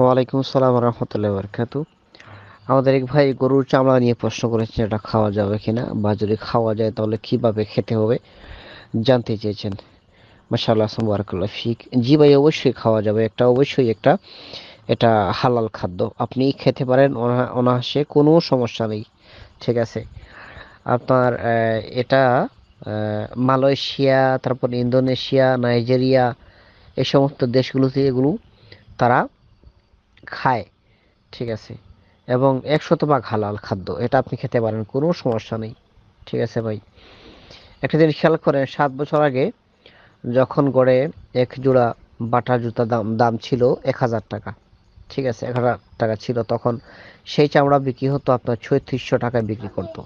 ওয়ালাইকুম আসসালাম রহমতুল্লাহ বরকাতু আমাদের এক ভাই গরুর চামড়া নিয়ে প্রশ্ন করেছেন এটা খাওয়া যাবে কিনা বা যদি খাওয়া যায় তাহলে কীভাবে খেতে হবে জানতে চেয়েছেন মাসাল্লাহ আসলাম ফিক জি ভাই অবশ্যই খাওয়া যাবে একটা অবশ্যই একটা এটা হালাল খাদ্য আপনি খেতে পারেন অনাহাসে কোনো সমস্যা নেই ঠিক আছে আপনার এটা মালয়েশিয়া তারপর ইন্দোনেশিয়া নাইজেরিয়া এই সমস্ত দেশগুলোতে এগুলো তারা খায় ঠিক আছে এবং একশতভাগ হালাল খাদ্য এটা আপনি খেতে পারেন কোনো সমস্যা নেই ঠিক আছে ভাই একটা জিনিস খেয়াল করেন সাত বছর আগে যখন গড়ে এক জোড়া বাটার জুতা দাম দাম ছিল এক হাজার টাকা ঠিক আছে এক হাজার টাকা ছিল তখন সেই চামড়া বিক্রি হতো আপনার ছয়ত্রিশশো টাকায় বিক্রি করতো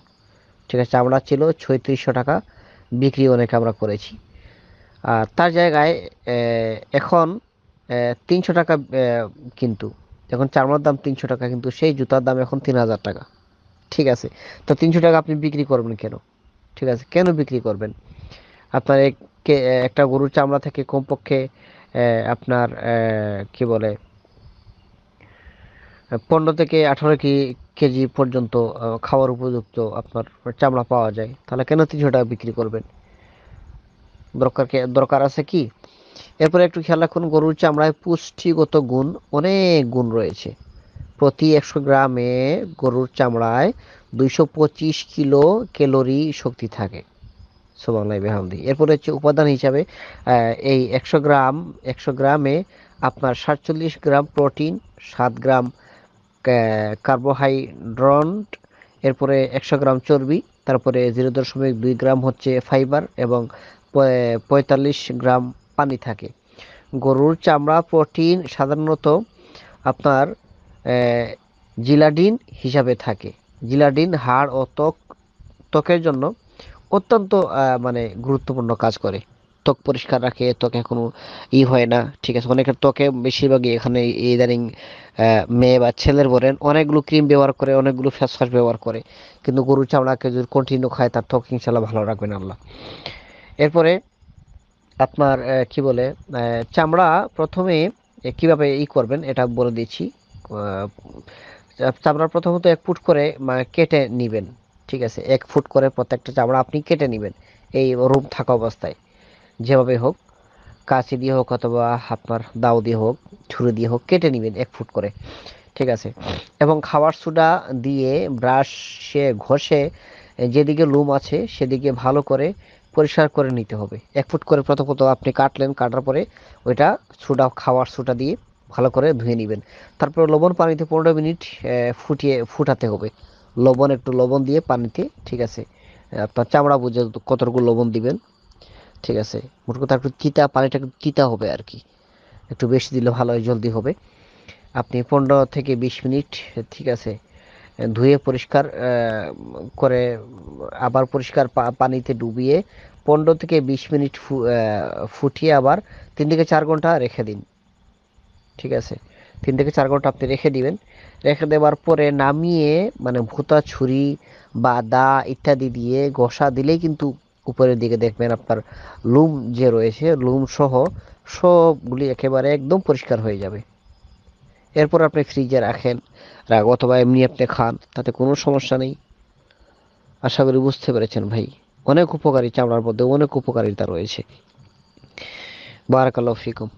ঠিক আছে চামড়া ছিল ছয়ত্রিশশো টাকা বিক্রি অনেক আমরা করেছি আর তার জায়গায় এখন তিনশো টাকা কিন্তু যখন চামড়ার দাম তিনশো টাকা কিন্তু সেই জুতার দাম এখন তিন হাজার টাকা ঠিক আছে তো তিনশো টাকা আপনি বিক্রি করবেন কেন ঠিক আছে কেন বিক্রি করবেন আপনার একটা গরুর চামড়া থেকে কমপক্ষে আপনার কি বলে পনেরো থেকে আঠারো কেজি পর্যন্ত খাওয়ার উপযুক্ত আপনার চামড়া পাওয়া যায় তাহলে কেন তিনশো টাকা বিক্রি করবেন দরকার দরকার আছে কি এরপরে একটু খেয়াল রাখুন গরুর চামড়ায় পুষ্টিগত গুণ অনেক গুণ রয়েছে প্রতি একশো গ্রামে গরুর চামড়ায় দুইশো পঁচিশ কিলো ক্যালোরি শক্তি থাকে সোমালাই বেহামদি এরপরে হচ্ছে উপাদান হিসাবে এই একশো গ্রাম একশো গ্রামে আপনার সাতচল্লিশ গ্রাম প্রোটিন সাত গ্রাম কার্বোহাইড্রন্ট এরপরে একশো গ্রাম চর্বি তারপরে জিরো দশমিক দুই গ্রাম হচ্ছে ফাইবার এবং পঁয়তাল্লিশ গ্রাম পানি থাকে গরুর চামড়া প্রোটিন সাধারণত আপনার জিলাডিন হিসাবে থাকে জিলাডিন হাড় ও ত্বক ত্বকের জন্য অত্যন্ত মানে গুরুত্বপূর্ণ কাজ করে ত্বক পরিষ্কার রাখে ত্বকে কোনো ই হয় না ঠিক আছে অনেকের ত্বকে বেশিরভাগই এখানে ইদানিং মেয়ে বা ছেলের বলেন অনেকগুলো ক্রিম ব্যবহার করে অনেকগুলো ফেস ওয়াশ ব্যবহার করে কিন্তু গরুর চামড়াকে যদি কন্টিনিউ খায় তার ত্বক ইনশাল্লাহ ভালো রাখবেন আল্লাহ এরপরে আপনার কি বলে চামড়া প্রথমে কিভাবে ই করবেন এটা বলে দিচ্ছি চামড়া প্রথমত এক ফুট করে কেটে নেবেন ঠিক আছে এক ফুট করে প্রত্যেকটা চামড়া আপনি কেটে নেবেন এই রুম থাকা অবস্থায় যেভাবে হোক কাশি দিয়ে হোক অথবা আপনার দাও দিয়ে হোক ছুরি দিয়ে হোক কেটে নেবেন এক ফুট করে ঠিক আছে এবং খাবার সুডা দিয়ে ব্রাশে ঘষে যেদিকে লুম আছে সেদিকে ভালো করে পরিষ্কার করে নিতে হবে এক ফুট করে প্রথমত আপনি কাটলেন কাটার পরে ওইটা সুটা খাওয়ার সুটা দিয়ে ভালো করে ধুয়ে নেবেন তারপর লবণ পানিতে পনেরো মিনিট ফুটিয়ে ফুটাতে হবে লবণ একটু লবণ দিয়ে পানিতে ঠিক আছে আপনার চামড়া বুঝে কতটুকু লবণ দিবেন ঠিক আছে মোট কথা একটু তিতা পানিটা একটু তিতা হবে আর কি একটু বেশি দিলে ভালো হয় জলদি হবে আপনি পনেরো থেকে বিশ মিনিট ঠিক আছে ধুয়ে পরিষ্কার করে আবার পরিষ্কার পানিতে ডুবিয়ে পনেরো থেকে বিশ মিনিট ফুটিয়ে আবার তিন থেকে চার ঘন্টা রেখে দিন ঠিক আছে তিন থেকে চার ঘন্টা আপনি রেখে দিবেন রেখে দেওয়ার পরে নামিয়ে মানে ভুতা ছুরি বা দা ইত্যাদি দিয়ে ঘষা দিলেই কিন্তু উপরের দিকে দেখবেন আপনার লুম যে রয়েছে লুম সহ সবগুলি একেবারে একদম পরিষ্কার হয়ে যাবে এরপর আপনি ফ্রিজে রাখেন অথবা এমনি আপনি খান তাতে কোনো সমস্যা নেই আশা করি বুঝতে পেরেছেন ভাই অনেক উপকারী চামড়ার মধ্যে অনেক উপকারিতা রয়েছে বারাকাল্লাহ ফিকুম